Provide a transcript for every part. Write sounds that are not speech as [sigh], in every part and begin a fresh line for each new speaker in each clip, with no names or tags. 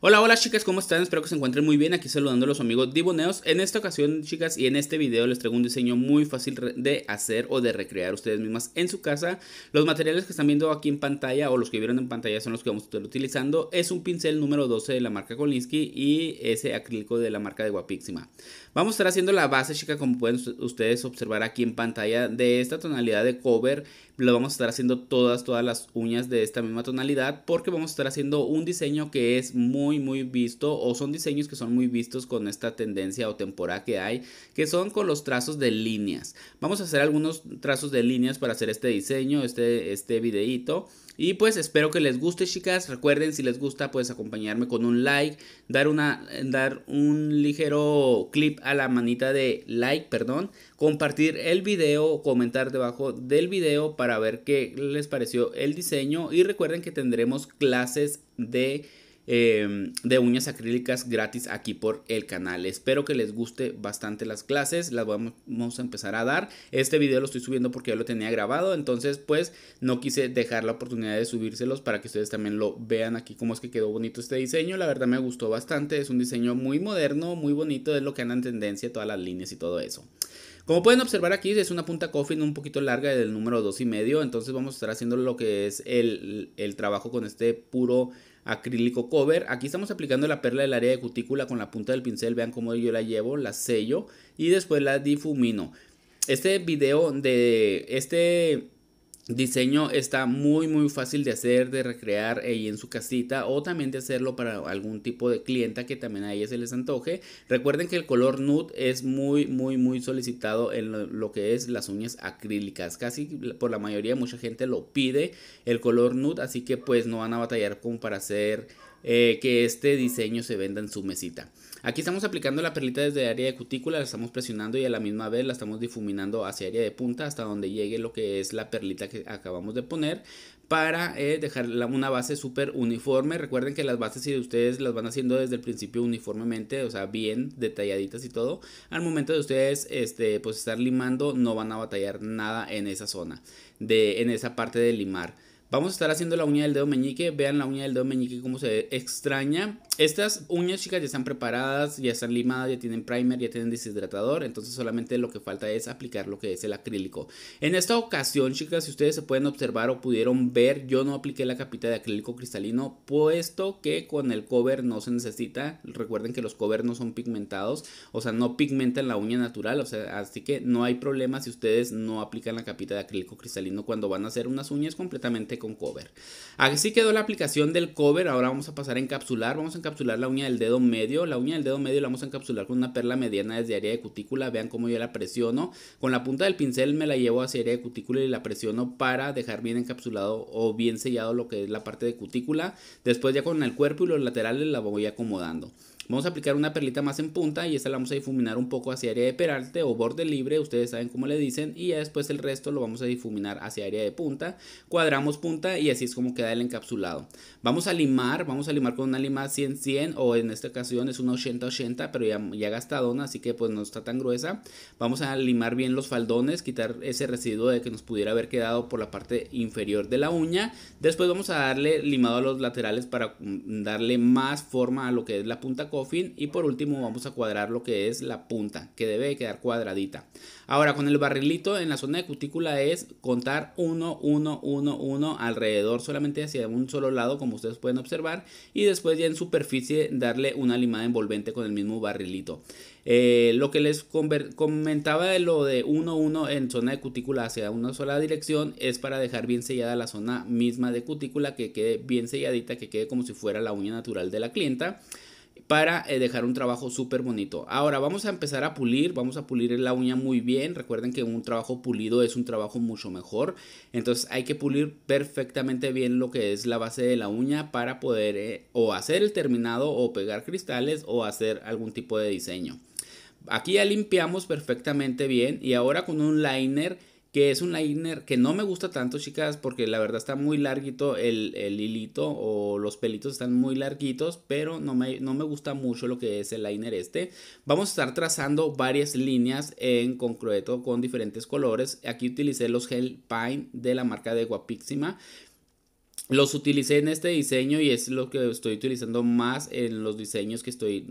Hola, hola chicas, ¿cómo están? Espero que se encuentren muy bien. Aquí saludando a los amigos Diboneos. En esta ocasión, chicas, y en este video les traigo un diseño muy fácil de hacer o de recrear ustedes mismas en su casa. Los materiales que están viendo aquí en pantalla o los que vieron en pantalla son los que vamos a estar utilizando. Es un pincel número 12 de la marca Kolinsky y ese acrílico de la marca de Guapixima. Vamos a estar haciendo la base, chicas, como pueden ustedes observar aquí en pantalla, de esta tonalidad de cover. Lo vamos a estar haciendo todas, todas las uñas de esta misma tonalidad porque vamos a estar haciendo un diseño que es muy muy, visto o son diseños que son muy vistos con esta tendencia o temporada que hay, que son con los trazos de líneas. Vamos a hacer algunos trazos de líneas para hacer este diseño, este, este videito Y pues espero que les guste, chicas. Recuerden, si les gusta, pues acompañarme con un like, dar, una, dar un ligero clip a la manita de like, perdón, compartir el video, comentar debajo del video para ver qué les pareció el diseño. Y recuerden que tendremos clases de Em, de uñas acrílicas gratis aquí por el canal. Espero que les guste bastante las clases, las vamos a empezar a dar. Este video lo estoy subiendo porque ya lo tenía grabado, entonces pues no quise dejar la oportunidad de subírselos para que ustedes también lo vean aquí cómo es que quedó bonito este diseño. La verdad me gustó bastante, es un diseño muy moderno, muy bonito, es lo que anda en tendencia, todas las líneas y todo eso. Como pueden observar aquí es una punta coffin un poquito larga del número 2 y medio, entonces vamos a estar haciendo lo que es el, el trabajo con este puro acrílico cover. Aquí estamos aplicando la perla del área de cutícula con la punta del pincel, vean cómo yo la llevo, la sello y después la difumino. Este video de este diseño está muy muy fácil de hacer, de recrear ahí en su casita o también de hacerlo para algún tipo de clienta que también a ella se les antoje. Recuerden que el color nude es muy muy muy solicitado en lo que es las uñas acrílicas. Casi por la mayoría mucha gente lo pide el color nude, así que pues no van a batallar como para hacer eh, que este diseño se venda en su mesita. Aquí estamos aplicando la perlita desde área de cutícula, la estamos presionando y a la misma vez la estamos difuminando hacia área de punta hasta donde llegue lo que es la perlita que acabamos de poner para eh, dejar una base súper uniforme. Recuerden que las bases si ustedes las van haciendo desde el principio uniformemente, o sea, bien detalladitas y todo, al momento de ustedes este, pues estar limando no van a batallar nada en esa zona, de, en esa parte de limar. Vamos a estar haciendo la uña del dedo meñique. Vean la uña del dedo meñique como se extraña. Estas uñas, chicas, ya están preparadas, ya están limadas, ya tienen primer, ya tienen deshidratador. Entonces solamente lo que falta es aplicar lo que es el acrílico. En esta ocasión, chicas, si ustedes se pueden observar o pudieron ver, yo no apliqué la capita de acrílico cristalino, puesto que con el cover no se necesita. Recuerden que los covers no son pigmentados, o sea, no pigmentan la uña natural. O sea, así que no hay problema si ustedes no aplican la capita de acrílico cristalino cuando van a hacer unas uñas completamente con Cover. Así quedó la aplicación del Cover. Ahora vamos a pasar a encapsular. Vamos a encapsular la uña del dedo medio. La uña del dedo medio la vamos a encapsular con una perla mediana desde área de cutícula. Vean cómo yo la presiono. Con la punta del pincel me la llevo hacia área de cutícula y la presiono para dejar bien encapsulado o bien sellado lo que es la parte de cutícula. Después ya con el cuerpo y los laterales la voy acomodando. Vamos a aplicar una perlita más en punta y esta la vamos a difuminar un poco hacia área de peralte o borde libre, ustedes saben cómo le dicen, y ya después el resto lo vamos a difuminar hacia área de punta, cuadramos punta y así es como queda el encapsulado. Vamos a limar, vamos a limar con una lima 100-100 o en esta ocasión es una 80-80, pero ya, ya gastadona, así que pues no está tan gruesa. Vamos a limar bien los faldones, quitar ese residuo de que nos pudiera haber quedado por la parte inferior de la uña. Después vamos a darle limado a los laterales para mm, darle más forma a lo que es la punta fin y por último vamos a cuadrar lo que es la punta que debe quedar cuadradita. Ahora con el barrilito en la zona de cutícula es contar 1, 1, 1, 1 alrededor solamente hacia un solo lado como ustedes pueden observar y después ya en superficie darle una limada envolvente con el mismo barrilito. Eh, lo que les comentaba de lo de 1-1 en zona de cutícula hacia una sola dirección es para dejar bien sellada la zona misma de cutícula, que quede bien selladita, que quede como si fuera la uña natural de la clienta para eh, dejar un trabajo súper bonito. Ahora vamos a empezar a pulir, vamos a pulir la uña muy bien. Recuerden que un trabajo pulido es un trabajo mucho mejor. Entonces hay que pulir perfectamente bien lo que es la base de la uña para poder eh, o hacer el terminado o pegar cristales o hacer algún tipo de diseño. Aquí ya limpiamos perfectamente bien y ahora con un liner que es un liner que no me gusta tanto, chicas, porque la verdad está muy larguito el, hilito o los pelitos están muy larguitos, pero no me, no me, gusta mucho lo que es el liner este. Vamos a estar trazando varias líneas en concreto con diferentes colores. Aquí utilicé los Gel Pine de la marca de Guapíxima. Los utilicé en este diseño y es lo que estoy utilizando más en los diseños que estoy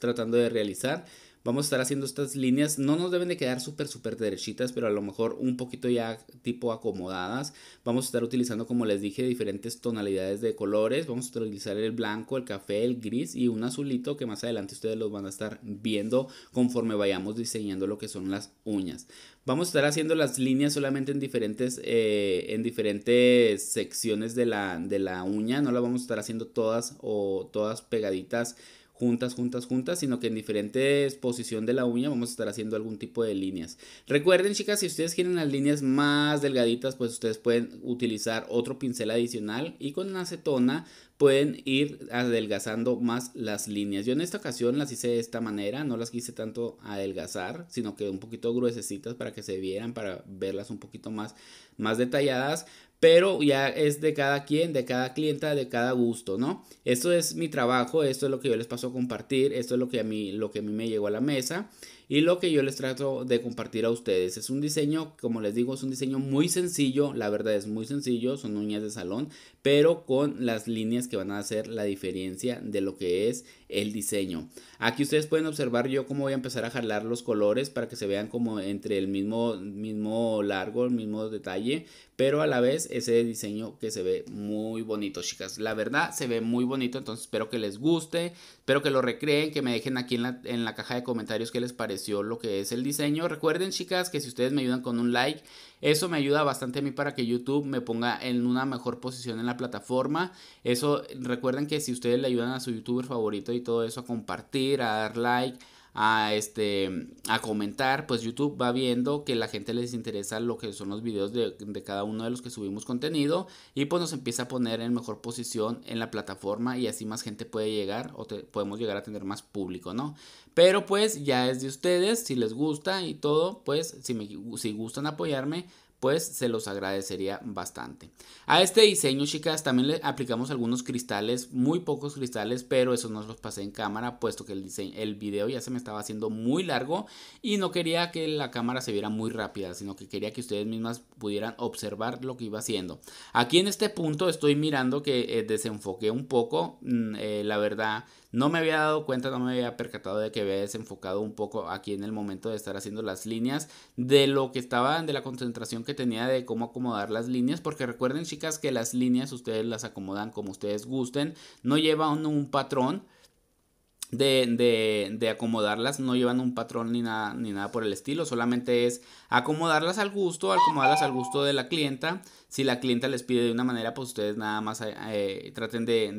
tratando de realizar vamos a estar haciendo estas líneas. No nos deben de quedar súper, súper derechitas, pero a lo mejor un poquito ya tipo acomodadas. Vamos a estar utilizando, como les dije, diferentes tonalidades de colores. Vamos a utilizar el blanco, el café, el gris y un azulito que más adelante ustedes los van a estar viendo conforme vayamos diseñando lo que son las uñas. Vamos a estar haciendo las líneas solamente en diferentes, eh, en diferentes secciones de la, de la uña. No la vamos a estar haciendo todas o todas pegaditas juntas, juntas, juntas, sino que en diferentes posición de la uña vamos a estar haciendo algún tipo de líneas. Recuerden chicas, si ustedes quieren las líneas más delgaditas, pues ustedes pueden utilizar otro pincel adicional y con acetona pueden ir adelgazando más las líneas. Yo en esta ocasión las hice de esta manera, no las quise tanto adelgazar, sino que un poquito gruesecitas para que se vieran, para verlas un poquito más, más detalladas, pero ya es de cada quien, de cada clienta, de cada gusto, ¿no? Esto es mi trabajo, esto es lo que yo les paso a compartir, esto es lo que a mí, lo que a mí me llegó a la mesa y lo que yo les trato de compartir a ustedes. Es un diseño, como les digo, es un diseño muy sencillo, la verdad es muy sencillo, son uñas de salón, pero con las líneas que van a hacer la diferencia de lo que es el diseño. Aquí ustedes pueden observar yo cómo voy a empezar a jalar los colores para que se vean como entre el mismo, mismo largo, el mismo detalle, pero a la vez ese diseño que se ve muy bonito, chicas. La verdad se ve muy bonito, entonces espero que les guste, espero que lo recreen, que me dejen aquí en la, en la caja de comentarios qué les parece lo que es el diseño. Recuerden chicas que si ustedes me ayudan con un like, eso me ayuda bastante a mí para que YouTube me ponga en una mejor posición en la plataforma. Eso recuerden que si ustedes le ayudan a su youtuber favorito y todo eso a compartir, a dar like a este a comentar, pues YouTube va viendo que la gente les interesa lo que son los videos de, cada uno de los que subimos contenido y pues nos empieza a poner en mejor posición en la plataforma y así más gente puede llegar o podemos llegar a tener más público, ¿no? Pero pues ya es de ustedes, si les gusta y todo, pues si, me, si gustan apoyarme, pues se los agradecería bastante. A este diseño, chicas, también le aplicamos algunos cristales, muy pocos cristales, pero eso no los pasé en cámara, puesto que el, el video ya se me estaba haciendo muy largo y no quería que la cámara se viera muy rápida, sino que quería que ustedes mismas pudieran observar lo que iba haciendo. Aquí en este punto estoy mirando que eh, desenfoqué un poco, mm, eh, la verdad no me había dado cuenta, no me había percatado de que había desenfocado un poco aquí en el momento de estar haciendo las líneas, de lo que estaban, de la concentración que tenía de cómo acomodar las líneas, porque recuerden chicas que las líneas ustedes las acomodan como ustedes gusten, no llevan un patrón. De, de, de, acomodarlas, no llevan un patrón ni nada, ni nada por el estilo, solamente es acomodarlas al gusto, acomodarlas al gusto de la clienta. Si la clienta les pide de una manera, pues ustedes nada más eh, traten de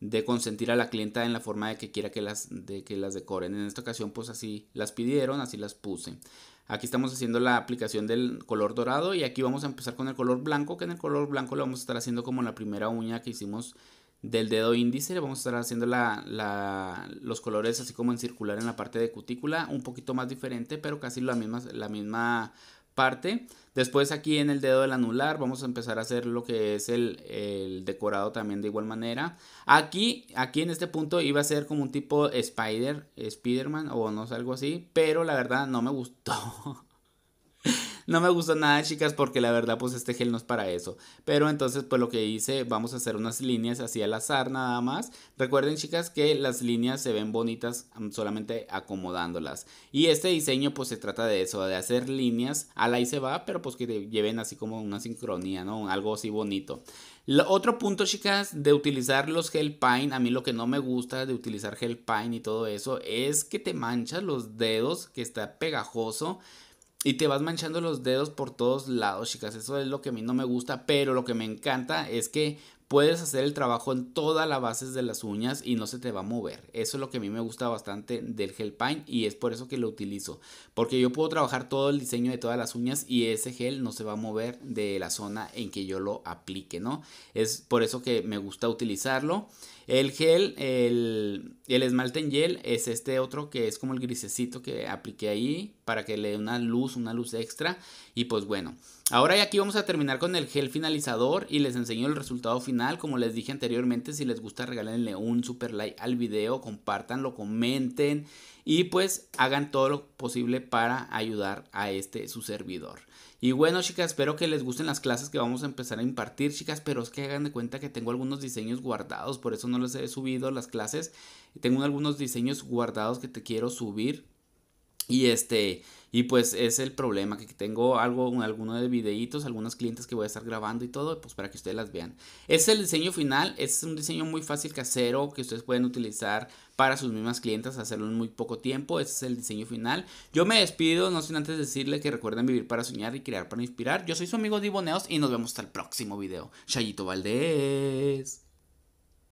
de consentir a la clienta en la forma de que quiera que las, de que las decoren. En esta ocasión pues así las pidieron, así las puse. Aquí estamos haciendo la aplicación del color dorado y aquí vamos a empezar con el color blanco, que en el color blanco lo vamos a estar haciendo como la primera uña que hicimos del dedo índice. Le vamos a estar haciendo la, la, los colores así como en circular en la parte de cutícula, un poquito más diferente, pero casi la misma, la misma parte. Después aquí en el dedo del anular vamos a empezar a hacer lo que es el, decorado también de igual manera. Aquí, aquí en este punto iba a ser como un tipo Spider, Spiderman o no sé, algo así, pero la verdad no me gustó. [laughs] No me gusta nada, chicas, porque la verdad, pues este gel no es para eso. Pero entonces, pues lo que hice, vamos a hacer unas líneas así al azar nada más. Recuerden, chicas, que las líneas se ven bonitas mm, solamente acomodándolas. Y este diseño, pues se trata de eso, de hacer líneas. Al ahí se va, pero pues que te lleven así como una sincronía, ¿no? Algo así bonito. otro punto, chicas, de utilizar los gel paint, a mí lo que no me gusta de utilizar gel paint y todo eso es que te manchas los dedos, que está pegajoso. Y te vas manchando los dedos por todos lados, chicas. Eso es lo que a mí no me gusta, pero lo que me encanta es que puedes hacer el trabajo en todas las bases de las uñas y no se te va a mover. Eso es lo que a mí me gusta bastante del gel paint y es por eso que lo utilizo. Porque yo puedo trabajar todo el diseño de todas las uñas y ese gel no se va a mover de la zona en que yo lo aplique, ¿no? Es por eso que me gusta utilizarlo. El gel, el y el esmalte en gel es este otro que es como el grisecito que apliqué ahí para que le dé una luz, una luz extra. Y pues bueno, ahora y aquí vamos a terminar con el gel finalizador y les enseño el resultado final. Como les dije anteriormente, si les gusta regálenle un super like al video, compartanlo, comenten y pues hagan todo lo posible para ayudar a este su servidor. Y bueno, chicas, espero que les gusten las clases que vamos a empezar a impartir, chicas, pero es que hagan de cuenta que tengo algunos diseños guardados, por eso no les he subido las clases. Tengo algunos diseños guardados que te quiero subir. Y este, y pues es el problema que tengo algo, alguno de videitos, algunos clientes que voy a estar grabando y todo, pues para que ustedes las vean. Este es el diseño final, es un diseño muy fácil casero que ustedes pueden utilizar para sus mismas clientes hacerlo en muy poco tiempo. Este es el diseño final. Yo me despido, no sin antes decirle que recuerden vivir para soñar y crear para inspirar. Yo soy su amigo Diboneos y nos vemos hasta el próximo video. Chayito Valdés.